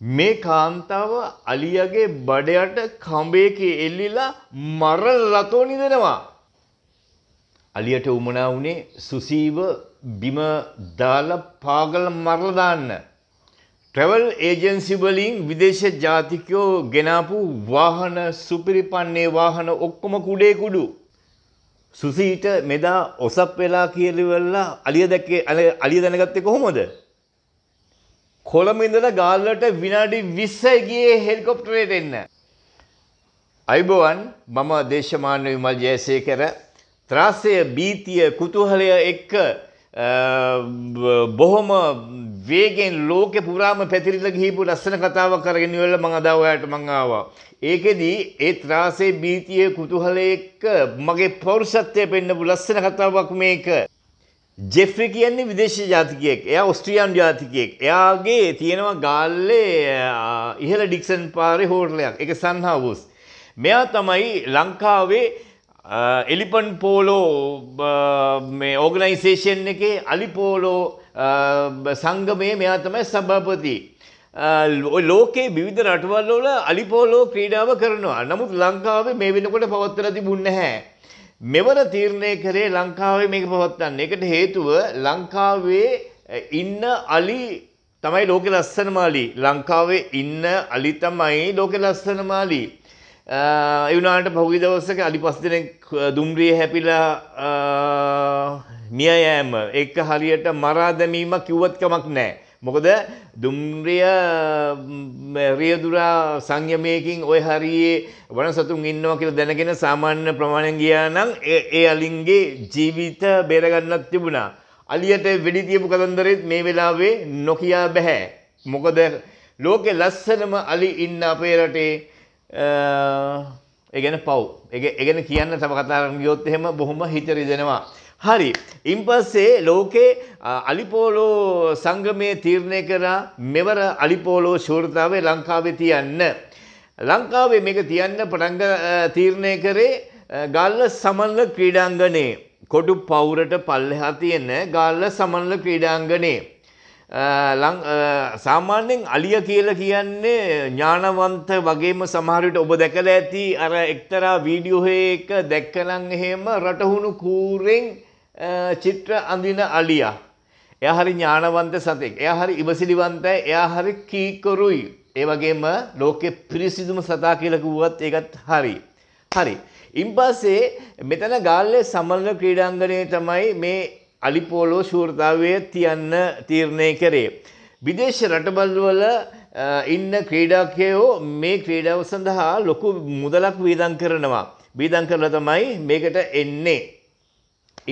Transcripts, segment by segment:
මේ කාන්තාව අලියගේ බඩයට කඹයක එල්ලිලා මරල රතෝ නිදෙනවා. අලියට උමනා වුණේ සුසීව බිම දාලා පාගල මරලා දාන්න. ට්‍රැවල් ඒජන්සි වලින් විදේශ ජාතිකයෝ ගෙනාපු වාහන සුපිරිපන්නේ වාහන ඔක්කොම කුඩේ කුඩු. සුසීට මෙදා ඔසප් වෙලා කියලිවෙල්ලා අලිය දැක්කේ අලිය දැනගත්තේ කොහොමද? කොළමින්දල ගාල්ලට විනාඩි විස්සයගේ හෙල්කොප්ටරේට එන්න. අයිබෝවන් මම දේශමාන්‍ය විමල් ජයසය කර ත්‍රාසය බීතිය කුතුහලය එක්ක බොහොම වේගෙන් ලෝක පුරාම පැතිරිල ගහිපු ලස්සන කතාව කරගෙනවල මං අදාවයට මංආවා. ඒකෙදී ඒ ත්‍රාසේ බීතිය කුතුහල එක්ක මගේ පෞරුෂත්වය පෙන්න්නපු ලස්සන කතාවක් මේක. ජෙෆ්‍රි කියන්නේ විදේශ ජාතිකයෙක් එයා ඔස්ට්‍රියන් ජාතිකයෙක් එයාගේ තියෙනවා ගාල්ලේ ඉහළ ඩික්සන් පාරි හෝටලයක් එක සන්හාවස් මෙයා තමයි ලංකාවේ එලිපන් පෝලෝ මේ ඕගනයිසේෂන් එකේ අලිපෝලෝ සංගමය මෙයා තමයි සභාපති ලෝකේ විවිධ රටවල්ලෝල අලිපෝලෝ ක්‍රීඩාව කරනවා නමුත් ලංකාවේ මේ වෙනකොට පවත්තර තිබුන්න හැ මෙවර තීරණය කරේ ලංකාවේ මේක පවත්වන්න. ඒකට හේතුව ලංකාවේ ඉන්න අලි තමයි ලෝකෙ ලස්සනම අලි. ලංකාවේ ඉන්න අලි තමයි ලෝකෙ ලස්සනම අලි. ඒ වුණාට පහුගිය දවසක අලි පස් දෙනෙක් දුම්රිය හැපිලා මිය යෑම එක හරියට මරා දැමීම කිව්වත් කමක් නැහැ. මොකද දුම්රිය රියදුරා සංයමයකින් ඔය හරියේ වන සතුන් ඉන්නවා කියලා දැනගෙන සාමාන්‍ය ප්‍රමාණයෙන් ගියා නම් ඒ අලින්ගේ ජීවිත බේරගන්නත් තිබුණා. අලියට වෙඩි තියපු කතන්දරෙත් මේ වෙලාවේ නොකියා බෑ. මොකද ලෝකේ ලස්සනම අලි ඉන්න අපේ රටේ ඒ ගැන පව්. ඒ ගැන කියන්න තව කතා කරන්න ගියොත් එහෙම බොහොම හිත රිදෙනවා. හරි. ඉන් පස්සේ ලෝකේ අලිපෝලෝ සංගමය තීරණය කරා මෙවර අලිපෝලෝ ශූරතාවේ ලංකාවේ තියන්න. ලංකාවේ මේක තියන්න පටන්ග තීරණය කරේ ගල්ල සමල්ල ක්‍රීඩාංගනේ. කොඩු පවුරට පල්ලෙහා තියෙන ගල්ල සමල්ල ක්‍රීඩාංගනේ. සාමාන්‍යෙන් අලිය කියල කියන්නේ ඥානවන්ත වගේම සමහරට ඔබ දැකල ඇති අර එක්තරා වීඩියෝහයක දැක්කනං එහෙම රටහුණු කූරෙන් චිත්‍ර අඳින අලියා. එයා හරි ඥානවන්ත සතෙක්. එයා හරි ඉවසිලිවන්තයි. එයා හරි කීකරුයි. ඒ වගේම ලෝකේ පිරිසිදුම සතා කියලා කිව්වත් ඒකත් හරි. හරි. ඉන්පස්සේ මෙතන ගාල්ලේ සමරන ක්‍රීඩාංගණයේ තමයි මේ අලිපෝලෝ ශූරතාවය තියන්න තීරණය කරේ. විදේශ රටබල් වල ඉන්න ක්‍රීඩකයෝ මේ ක්‍රීඩාව සඳහා ලොකු මුදලක් වීදම් කරනවා. වීදම් කරලා තමයි මේකට එන්නේ.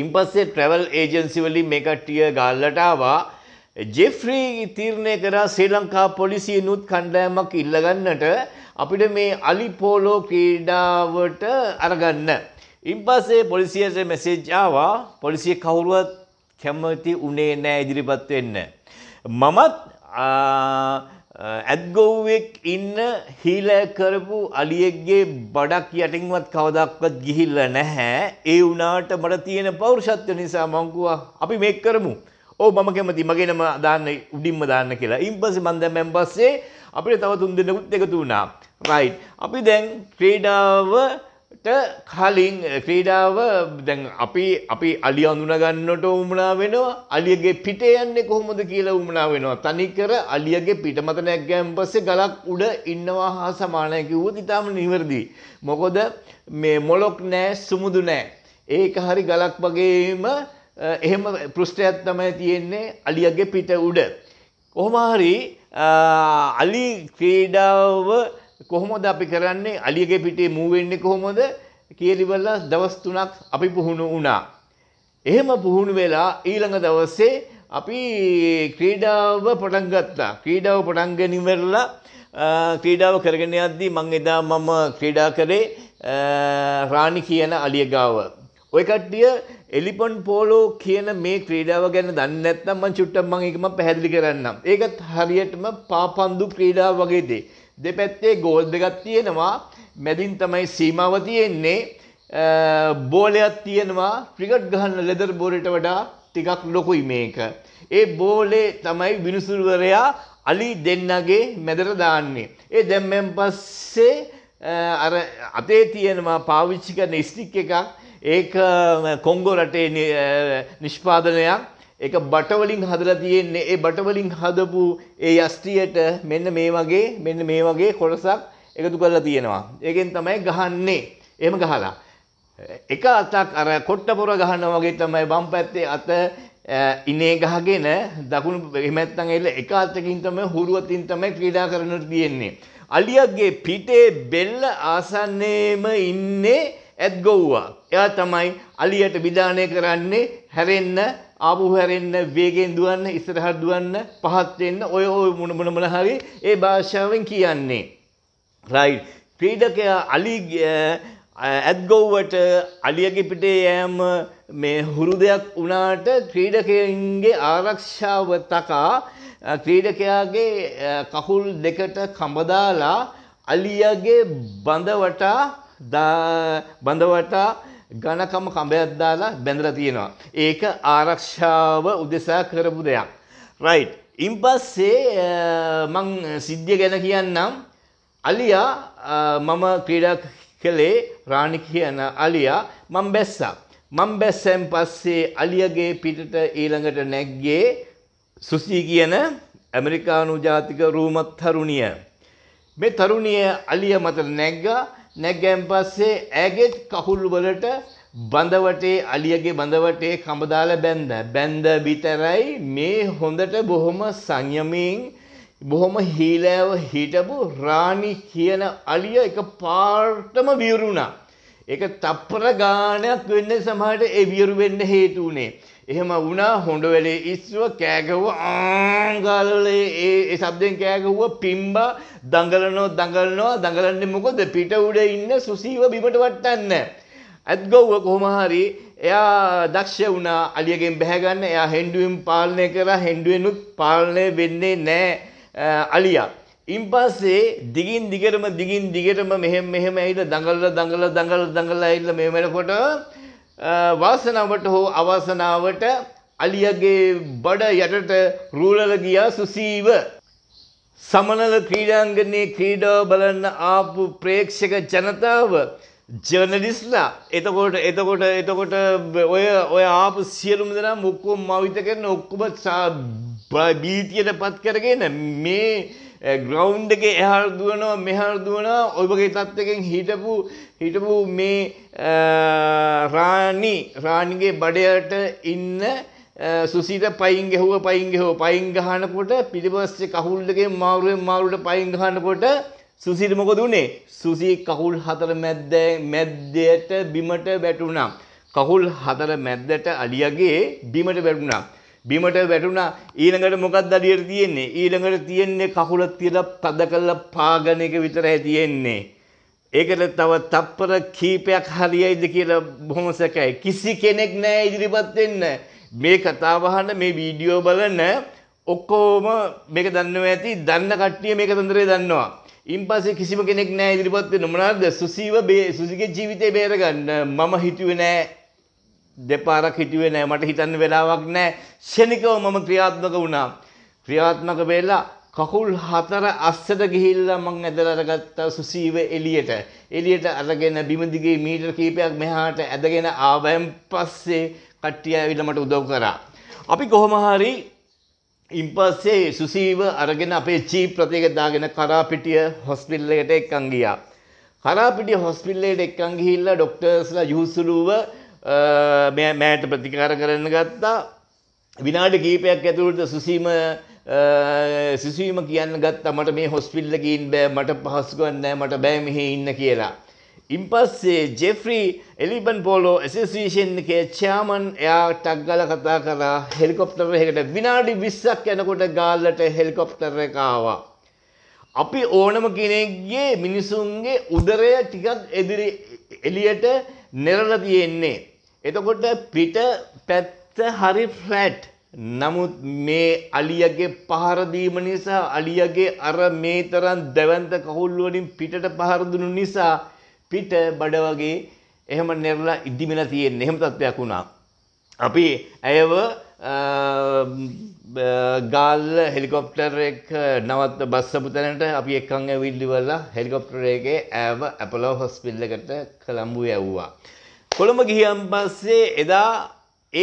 ඉම්පස්සේ ට්‍රැවල් ඒජන්සිවලින් මේ කට්ටිය ගල්ලට ආවා ජෙෆ්‍රී තීරණය කරා ශ්‍රී ලංකා පොලිසියනුත් කණ්ඩායමක් ඉල්ලගන්නට අපිට මේ අලිපෝලෝ ක්‍රීඩාවට අරගන්න. ඉම්පස්සේ පොලිසියට මෙසේජ් ආවා පොලිසිය කවුරුවත් කැමති උනේ නෑ ඉදිරිපත් වෙන්න. මමත් ඇත්ගොව්වෙක් ඉන්න හීල කරපු අලියෙක්ගේ බඩක් යටින්වත් කවදක්වත් ගිහිල්ල නැහැ ඒ වනාට මට තියෙන පෞරුෂත්ව නිසා මංකුවා අපි මේ කරමු ඕ මම කැමති මගෙනම දාන්න උඩින්ම දාන්න කියලා ඉම්පස මන්ද මැම්බස්සේ අපිට තව තුන් දෙනකුත් එකතු වුණා රයි් අපි දැන් ක්‍රේඩාව කලින් ක්‍රීඩාව දැන් අපි අපි අලි අඳුනගන්නට උමනා වෙනවා අලියගේ පිට යන්නේ කොහොමද කියලා උමනා වෙනවා තනිකර අලියගේ පිටමත නැග්ගයන් පස්සේ ගලක් උඩ ඉන්නවා හා සමානයි කිව්වොත් ඊටාම නිවර්දි මොකද මේ මොලොක් නෑ සුමුදු නෑ ඒක හරි ගලක් වගේම එහෙම පෘෂ්ඨයක් තමයි තියෙන්නේ අලියගේ පිට උඩ කොහොම හරි අලි ක්‍රීඩාව කොහොමද අපි කරන්නේ අලියගේ පිටේ මූ වෙන්නේ කොහොමද කියලිවලා දවස් තුනක් අපි පුහුණු වුණා. එහෙම පුහුණු වෙලා ඊළඟ දවස්සේ අපි ක්‍රීඩාව පටන් ගත්තා. ක්‍රීඩාව පටන් ගැනීමවලලා ක්‍රීඩාව කරගෙන යද්දී මං එදා මම ක්‍රීඩා කරේ රාණි කියන අලිය ගාව. ඔය කට්ටිය එලිපන් පෝලෝ කියන මේ ක්‍රීඩාව ගැන දන්නේ නැත්නම් මං චුට්ටක් මං ඒකම පැහැදිලි කරන්නම්. ඒකත් හරියටම පාපන්දු ක්‍රීඩාව වගේ දෙයක්. දෙපැත්තේ ගෝල් දෙකක් තියෙනවා මැදින් තමයි සීමාව තියෙන්නේ බෝලයක් තියෙනවා ක්‍රිකට් ගහන්න ලෙදර් බෝලට වඩා ටිකක් ලොකුයි මේක. ඒ බෝලේ තමයි විනිසුරුවරයා අලි දෙන්නගේ මැදට දාන්නේ. ඒ දැම්මෙන් පස්සේ අර අතේ තියෙනවා පාවිච්චි කරන ස්ටික් එකක් ඒක කොංගෝ රටේ නිෂ්පාදනයක් එක බටවලින් හදලා තියෙන්නේ ඒ බටවලින් හදපු ඒ යස්ටියට මෙන්න මේ වගේ මෙන්න මේ වගේ කොටසක් එකතු කරලා තියෙනවා. ඒකෙන් තමයි ගහන්නේ. එහෙම ගහලා. එක අතක් අර කොට්ටපොර ගහනවා වගේ තමයි වම් පැත්තේ අත ඉනේ ගහගෙන දකුණු එහෙම නැත්නම් එල එක අතකින් තමයි හුරුවතින් තමයි ක්‍රීඩා කරන්න තියෙන්නේ. අලියගේ පිටේ බෙල්ල ආසන්නයේම ඉන්නේ ඇත් ගොව්වා. එයා තමයි අලියට විධානය කරන්නේ හැරෙන්න ආපහු හැරෙන්න වේගෙන් දුවන්න ඉස්සරහට දුවන්න පහත් වෙන්න ඔය ඔය මොන මොන මොන හරි ඒ භාෂාවෙන් කියන්නේ රයිට් ක්‍රීඩකයා අලි ඇත්ගොව්වට අලියගේ පිටේ යෑම මේ හුරු දෙයක් වුණාට ක්‍රීඩකයන්ගේ ආරක්ෂාව තකා ක්‍රීඩකයාගේ කකුල් දෙකට කඹදාලා අලියගේ බඳවටා බඳවටා ඝනකම කඹයක් දාලා බැඳලා තියෙනවා. ඒක ආරක්ෂාව උදෙසා කරපු දෙයක්. රයිට්. ඉන්පස්සේ මං සිද්ධිය ගැන කියන්නම්. අලියා මම ක්‍රීඩා කළේ රාණි කියන අලියා මම බැස්සා. මම බැස්සෙන් පස්සේ අලියගේ පිටට ඊළඟට නැග්ගේ සුසී කියන ඇමරිකානු ජාතික රූමත් තරුණිය. මේ තරුණිය අලිය මත නැග්ගා නැග්ගන් පස්සේ ඇගෙත් කකුල් වලට බඳවටේ අලියගේ බඳවටේ කඹ දාලා බැඳ බැඳ විතරයි මේ හොඳට බොහොම සංයමයෙන් බොහොම හීලෑව හිටපු රාණි කියන අලිය එක පාර්ටම විවරුණා. ඒක තප්පර ගානයක් වෙන්න සමහරට ඒ විවරු වෙන්න හේතු වුණේ. එහෙම වුණා හොඬවැලේ ඉස්සුව කෑගහුව ආංගාලවල ඒ શબ્දෙන් කෑගහුව පිම්බා දඟලනවා දඟලනවා දඟලන්නේ මොකද පිට උඩ ඉන්න සුසීව බිමට වට්ටන්නේ ඇත්ගොව්ව කොහොම හරි එයා දක්ෂ වුණා අලියගෙන් බැහැ ගන්න එයා හෙන්ඩුවෙන් පාලනය කරා හෙන්ඩුවෙනුත් පාලනය වෙන්නේ නැහැ අලියා ඉන් පස්සේ දිගින් දිගටම දිගින් දිගටම මෙහෙම මෙහෙම ඇවිල්ලා දඟලලා දඟලලා දඟලලා දඟලලා ඇවිල්ලා මේ වෙනකොට වාසනාවට හෝ අවාසනාවට අලියගේ බඩ යටට රූලල ගියා සුසීව. සමනල ක්‍රීඩාංගනයේ ක්‍රීඩාව බලන්න ආපු ප්‍රේක්ෂක ජනතාව ජර්නලිස්ලා එතකොට එතකොට එතකොට ඔය ඔය ආපු සියලුම දෙනා මුක්කෝ මවිත කරන ඔක්කොම බීතියට පත් කරගෙන මේ ග්‍රවන්් එක එහල් දුවනවා මෙහල් දුවනා ඔබගේ තත්ත්වකෙන් හිටපු හිටපු මේ රාණි රාණිගේ බඩයට ඉන්න සුසිට පයින් ගැහුව පයින් ගැහෝ පයින් ගහනකොට පිළිපස්සේ කහුල්ලගේ මාරුවෙන් මාරුට පයින් ගහනකොට සුසිට මොකද උනේ සුසී කහුල් හතර මැද්ද මැද්දයට බිමට වැටුණා. කහුල් හතර මැද්දට අලියගේ බිමට වැටුණා. බිමට වැටුණා ඊළඟට මොකක්ද අඩියට තියෙන්නේ ඊළඟට තියෙන්නේ කකුල තියලා පද කරලා පාගන එක විතරයි තියෙන්නේ ඒකට තව තප්පර කීපයක් හරියයිද කියලා බොහොම සැකයි කිසි කෙනෙක් නෑ ඉදිරිපත් වෙන්න මේ කතාව අහන මේ වීඩියෝ බලන ඔක්කොම මේක දන්නවා ඇති දන්න කට්ටිය මේක තන්දරේ දන්නවා ඉන් පස්සේ කිසිම කෙනෙක් නෑ ඉදිරිපත් වෙන්න මොනවාද සුසීව සුසිගේ ජීවිතේ බේරගන්න මම හිතුවේ නෑ දෙපාරක් හිටියේ නෑ මට හිතන්න වෙලාවක් නෑ ෂණිකව මම ක්‍රියාත්මක වුණා ක්‍රියාත්මක වෙලා කකුල් හතර අස්සට ගිහිල්ලා මං ඇදලා අරගත්තා සුසීව එළියට එළියට අරගෙන බිම දිගේ මීටර කීපයක් මෙහාට ඇදගෙන ආවයන් පස්සේ කට්ටිය ඇවිල්ලා මට උදව් කරා අපි කොහොම හරි ඉන්පස්සේ සුසීව අරගෙන අපේ චීප් ප්‍රතික දාගෙන කරාපිටිය හොස්පිටල් එකට එක්කන් ගියා කරාපිටිය හොස්පිටල් එකට එක්කන් ගිහිල්ලා ඩොක්ටර්ස්ලා යහුසුලුව මෑට ප්‍රතිකාර කරන්න ගත්තා විනාඩ කීපයක් ඇතුළට සුසීම සිසුවීම කියන්න ගත්ත මට මේ හොස්පිල්ලකින් බෑ මට පහසුගන්නෑ මට බෑ මෙහෙ ඉන්න කියලා. ඉන් පස්සේ ජෙෆ්‍රී එලිබන් පෝලෝ ඇසසිේෂන් එකේ චාමන් එයා ටක්ගල කතා කරා හෙලිකොප්ටර එකට විනාඩි විස්සක් යනකොට ගාල්ලට හෙලිකොප්ටර එකවා. අපි ඕනම කෙනෙක්ගේ මිනිසුන්ගේ උදරය ටිකක් එදිරි එලියට නෙරල තියෙන්නේ. එතකොට පිට පැත්ත හරි ෆ්ලැට් නමුත් මේ අලියගේ පහරදීම නිසා අලියගේ අර මේ තරන් දැවන්ත කහුල්ලුවලින් පිටට පහරදුනු නිසා පිට බඩ වගේ එහෙම නෙරලා ඉදිමිල තියෙන් එහෙම තත්ත්වයක් වුණා. අපි ඇයව ගාල් හෙලිකොප්ටර් එක නවත් බස්සපු තැනට අපි එකං ඇවිල්ලිවල්ලා හෙලිකොප්ටරේගේ ඇව ඇපලෝ හොස්පිල්ලකට කළම්බු ඇව්වා. කොළඹ ගියන් පස්සේ එදා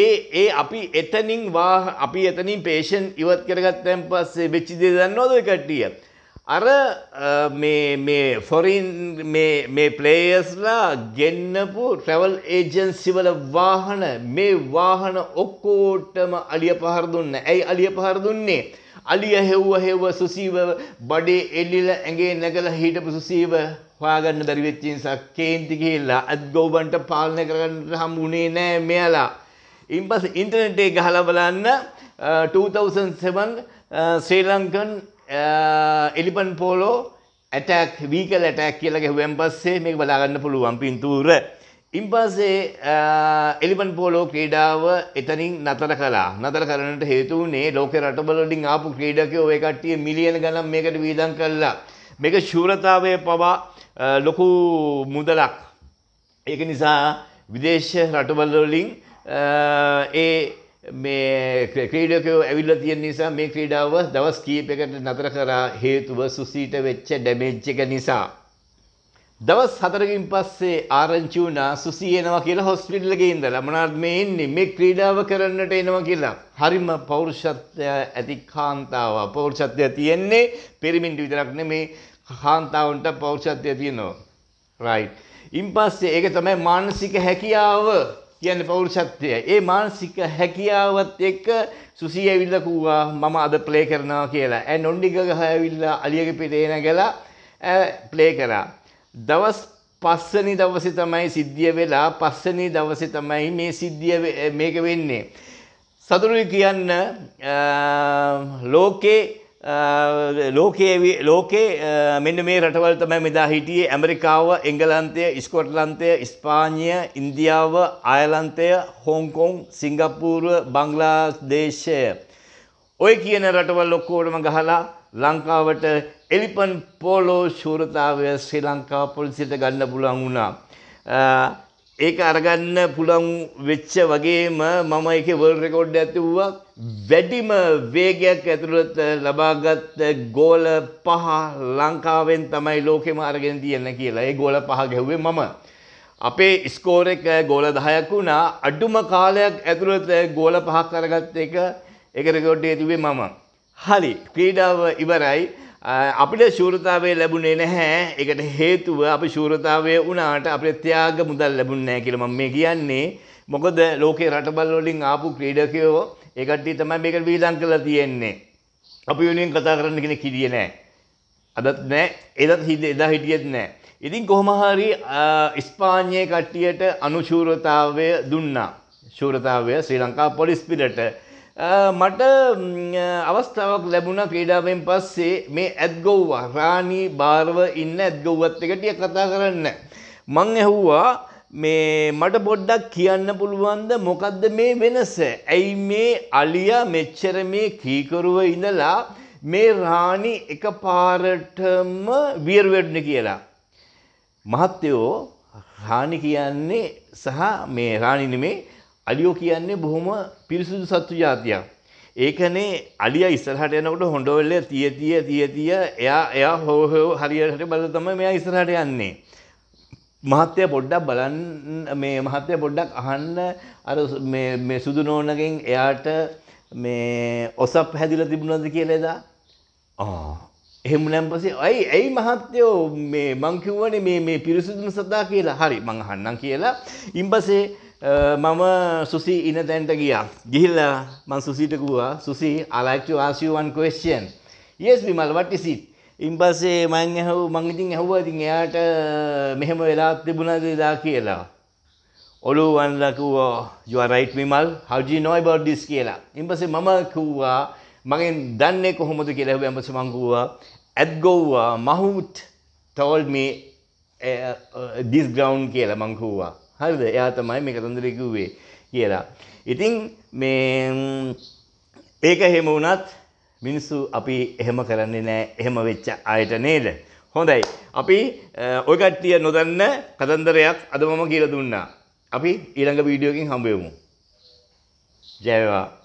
ඒ ඒ අපි එතනින් වා අපි එතනින් පේෂන් ඉවත් කරගත්තයන් පස්සේ වෙච්චි දේ දන්නවද ඔය කට්ටිය. අර මේ ෆොරින් මේ ප්ලේයස්ලා ගෙන්නපු ට්‍රැවල් ඒජන්සිවල වාහන මේ වාහන ඔක්කෝටම අලිය පහර දුන්න ඇයි අලිය පහර දුන්නේ. අලිය හෙව්ව හෙව්ව සුසීව බඩේ එල්ලිල ඇගේ නැගල හිටපු සුසීව හොයාගන්න බැරි වෙච්ච නිසා කේන්ති ගිහිල්ලා අත් ගොව්වන්ට පාලනය කරගන්න හම්බුනේ නෑ මෙයාලා. ඉන්පස් ඉන්ටර්නෙට් එක ගහලා බලන්න 2007 ශ්‍රී ලංකන් එලිපන් පෝලෝ ඇටැක් වීකල් ඇටැක් කියලා ගැහුවෙන් පස්සේ මේක බලාගන්න පුළුවන් පින්තූර. ඉම්පස්සේ එලිබන් පෝලෝ ක්‍රීඩාව එතනින් නතර කලා නතර කරනට හේතුනේ ලෝක රටබලඩින් ආපු ක්‍රීඩකයෝ ඔය කට්ටිය මිලියන ගණන් මේකට වීදම් කළා. මේක ශූරතාවය පවා ලොකු මුදලක්. ඒක නිසා විදේශ රටබලවලින් ඒ මේ ක්‍රීඩකයෝ ඇවිල්ල තියෙන නිසා මේ ක්‍රීඩාව දවස් කීපයකට නතර කරා හේතුව සුසීට වෙච්ච ඩැමේජ් එක නිසා. දවස් හතරකින් පස්සේ ආරංචි වුණා සුසි එනවා කියලා හොස්පිටල් එකේ ඉඳලා මොනවාද මේ එන්නේ මේ ක්‍රීඩාව කරන්නට එනවා කියලා. හරිම පෞරුෂත්වය ඇති කාන්තාව. පෞරුෂත්වය තියෙන්නේ පිරිමින්ට විතරක් නෙමේ කාන්තාවන්ට පෞරුෂත්වය තියෙනවා. රයිට්. ඉන්පස්සේ ඒක තමයි මානසික හැකියාව කියන්නේ පෞරුෂත්වය. ඒ මානසික හැකියාවත් එක්ක සුසි ඇවිල්ලා කූවා මම අද ප්ලේ කරනවා කියලා. ඇ නොන්ඩිග ගහ ඇවිල්ලා අලියගේ පිටේ නැගලා ප්ලේ කරා. දවස් පස්සනි දවසි තමයි සිද්ධිය වෙලා පස්සනි දවසි තමයි මේ සිද්ධිය මේක වෙන්නේ. සතුරුයි කියන්න ලෝකේ ලෝකයේ ලෝකේ මෙන්න මේ රටවල් තමයි මෙදා හිටියේ ඇමරිකාව එංගලන්තය ඉස්කොට්ලන්තය ස්පාන්ය ඉන්දියාව අයලන්තය හොංකොං සිංගප්පූරුව බංගලාදේශය. ඔය කියන රටවල් ලොක්කෝටම ගහලා ලංකාවට එලිපන් පෝලෝ ශූරතාවය ශ්‍රී ලංකා පොලිසියට ගන්න පුළුවන් වුණා. ඒක අරගන්න පුළන් වෙච්ච වගේම මම එක වල් රෙකෝඩ් ඇතිව්වා වැඩිම වේගයක් ඇතුළත් ලබාගත් ගෝල පහ ලංකාවෙන් තමයි ලෝකෙම අරගෙන තියන්න කියලා ඒ ගෝල පහ ගැහුවේ මම අපේ ස්කෝර එක ගෝල දහයක් වුණා අඩුම කාලයක් ඇතුළත ගෝල පහක් කරගත් එක එක රෙකෝඩ්ඩ ඇතිවේ මම හරි ක්‍රීඩාව ඉවරයි අපිට ශූරතාවය ලැබුණේ නැහැ එකට හේතුව අපි ශූරතාවය වුණාට අපිට ත්‍යාග මුදල් ලැබුණේ නැහැ කියලා මම මේ කියන්නේ මොකද ලෝකේ රටබල් වලින් ආපු ක්‍රීඩකයෝ ඒ කට්ටිය තමයි මේක වීදම් කරලා තියෙන්නේ අපි වෙනුවෙන් කතා කරන්න කෙනෙක් හිටියේ නැහැ අදත් නැහැ එදත් එදා හිටියෙත් නැහැ ඉතින් කොහොම හරි ස්පාඤ්ඤයේ කට්ටියට අනුශූරතාවය දුන්නා ශූරතාවය ශ්‍රී ලංකා පොලිස් පිටට මට අවස්ථාවක් ලැබුණ ක්‍රීඩාවෙන් පස්සේ මේ ඇත්ගොව්ව රාණී භාරව ඉන්න ඇත්ගොව්වත් එක ටිය කතා කරන්න. මං ඇහුවා මේ මට පොඩ්ඩක් කියන්න පුළුවන්ද මොකක්ද මේ වෙනස. ඇයි මේ අලියා මෙච්චර මේ කීකරුව ඉඳලා මේ රාණි එක පාරටම වියර්වැඩ්න කියලා. මහත්තයෝ රාණි කියන්නේ සහ මේ රාණිනමේ අලියෝ කියන්නේ බොහොම පිරිසිදු සත්තු జాතියක්. ඒකනේ අලියා ඉස්සරහට යනකොට හොඬවල තිය තිය තිය තිය එයා එයා හොව හොව හරියට බලලා තමයි මෙයා ඉස්සරහට යන්නේ. මහත්තය පොඩ්ඩක් බලන්න මේ මහත්තය පොඩ්ඩක් අහන්න අර මේ සුදු නෝනගෙන් එයාට මේ ඔසප් හැදිලා තිබුණාද කියලා එදා? ආ එහෙම නම් පස්සේ ඇයි ඇයි මහත්තයෝ මේ මං කිව්වනේ මේ මේ පිරිසිදුන සතා කියලා. හරි මං අහන්නම් කියලා. ඉන් පස්සේ Uh, මම සුසි ඉන තැන්ට ගියා ගිහිල්ල මං සුසිටකුවා සුසි අලක්ටු ආසිුවන් කොස්ෂන් ඒස් විමල් වටිසිත් ඉන් පස්සේ මං ඇහව මංගඉතින් ඇහවතින් එයාට uh, මෙහෙම වෙලා තිබුණද දා කියලා ඔලු වන්ලකවා යුවරයිට් විමල් හවජි නොයි බොඩ්ඩිස් කියලා ඉන්පසේ මම කව්වා මගෙන් දන්නේ කොහොමද කියලා ඇඹස මංගුවා ඇත්ගොව්වා මහුත් තෝල් මේ ඩිස් ග්‍රවන්් කියලා මංකූවා හරිද එයා තමයි මේ කතන්දර කිව්වේ කියලා. ඉතින් මේ ඒක එහෙම වුණත් මිනිස්සු අපි එහෙම කරන්නේ නෑ එහෙම වෙච්ච අයට නේද? හොඳයි. අපි ඔය කට්ටිය නොදන්න කතන්දරයක් අද මම කියලා දුන්නා. අපි ඊළඟ වීඩියෝ එකකින් හම්බ වෙමු. ජය වේවා.